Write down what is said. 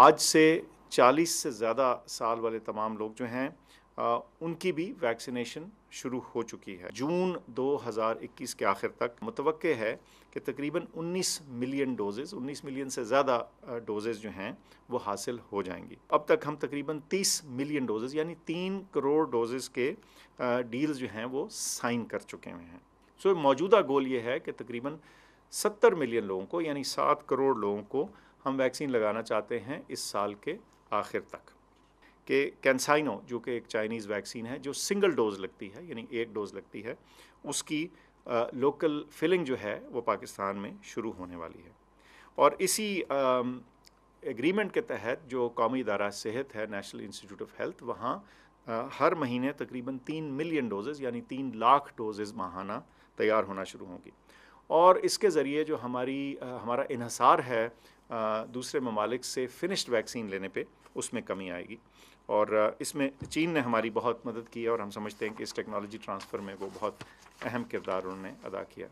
आज से 40 से ज़्यादा साल वाले तमाम लोग जो हैं उनकी भी वैक्सीनेशन शुरू हो चुकी है जून 2021 के आखिर तक मुतव है कि तकरीबन 19 मिलियन डोजेज़ 19 मिलियन से ज़्यादा डोजेज़ जो हैं वो हासिल हो जाएंगी अब तक हम तकरीबन 30 मिलियन डोजेज़ यानी तीन करोड़ डोजेज़ के डील्स जो हैं वो साइन कर चुके हुए हैं सो मौजूदा गोल ये है कि तकरीबन 70 मिलियन लोगों को यानी सात करोड़ लोगों को हम वैक्सीन लगाना चाहते हैं इस साल के आखिर तक कि कैंसाइनो जो कि एक चाइनीज़ वैक्सीन है जो सिंगल डोज लगती है यानी एक डोज लगती है उसकी आ, लोकल फिलिंग जो है वो पाकिस्तान में शुरू होने वाली है और इसी एग्रीमेंट के तहत जो कौमी इदारा सेहत है नेशनल इंस्टीट्यूट ऑफ हेल्थ वहाँ हर महीने तकरीबन तीन मिलियन डोजेज़ यानी तीन लाख डोजेज़ माहाना तैयार होना शुरू होंगी और इसके ज़रिए जो हमारी हमारा इहसार है दूसरे ममालिक से फिनिश्ड वैक्सीन लेने पे उसमें कमी आएगी और इसमें चीन ने हमारी बहुत मदद की और हम समझते हैं कि इस टेक्नोलॉजी ट्रांसफ़र में वो बहुत अहम किरदार उन्होंने अदा किया